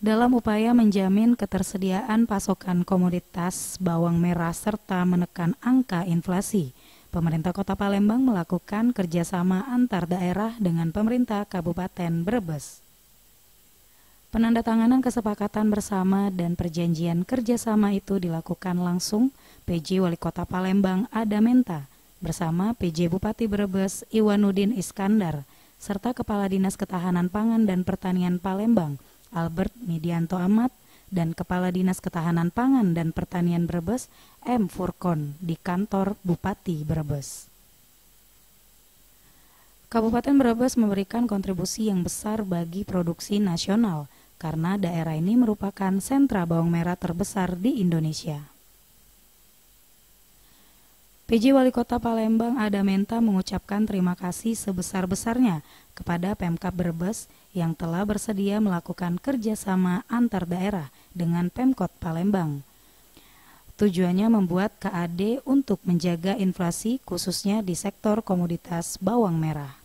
dalam upaya menjamin ketersediaan pasokan komoditas bawang merah serta menekan angka inflasi. Pemerintah Kota Palembang melakukan kerjasama antar daerah dengan pemerintah Kabupaten Brebes. Penandatanganan kesepakatan bersama dan perjanjian kerjasama itu dilakukan langsung PJ Wali Kota Palembang Adamenta bersama PJ Bupati Brebes Iwanudin Iskandar serta Kepala Dinas Ketahanan Pangan dan Pertanian Palembang – Albert Midianto Amat dan Kepala Dinas Ketahanan Pangan dan Pertanian Brebes M. Furkon di kantor Bupati Brebes. Kabupaten Brebes memberikan kontribusi yang besar bagi produksi nasional karena daerah ini merupakan sentra bawang merah terbesar di Indonesia. PJ Wali Kota Palembang Ada mengucapkan terima kasih sebesar-besarnya kepada Pemkap Brebes yang telah bersedia melakukan kerjasama antar daerah dengan Pemkot Palembang. Tujuannya membuat KAD untuk menjaga inflasi khususnya di sektor komoditas bawang merah.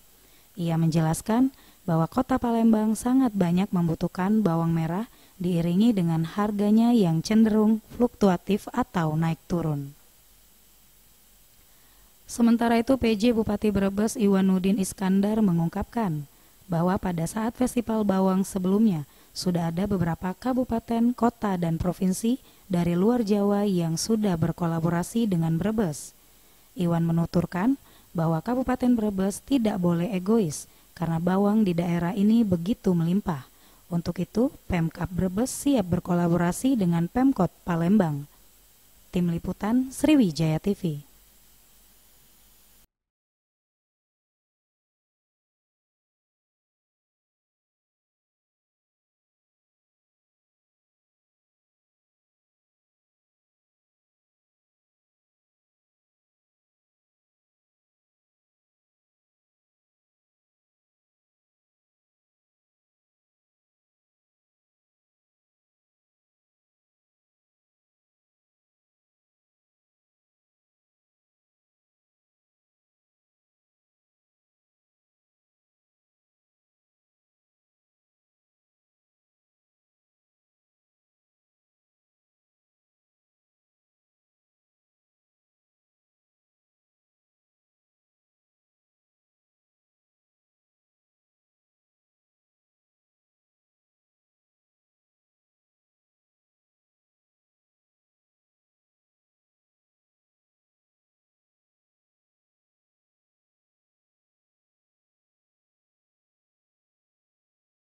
Ia menjelaskan bahwa kota Palembang sangat banyak membutuhkan bawang merah diiringi dengan harganya yang cenderung fluktuatif atau naik turun. Sementara itu PJ Bupati Brebes Iwanuddin Iskandar mengungkapkan bahwa pada saat festival bawang sebelumnya sudah ada beberapa kabupaten, kota, dan provinsi dari luar Jawa yang sudah berkolaborasi dengan Brebes. Iwan menuturkan bahwa Kabupaten Brebes tidak boleh egois karena bawang di daerah ini begitu melimpah. Untuk itu, Pemkap Brebes siap berkolaborasi dengan Pemkot Palembang. Tim Liputan Sriwijaya TV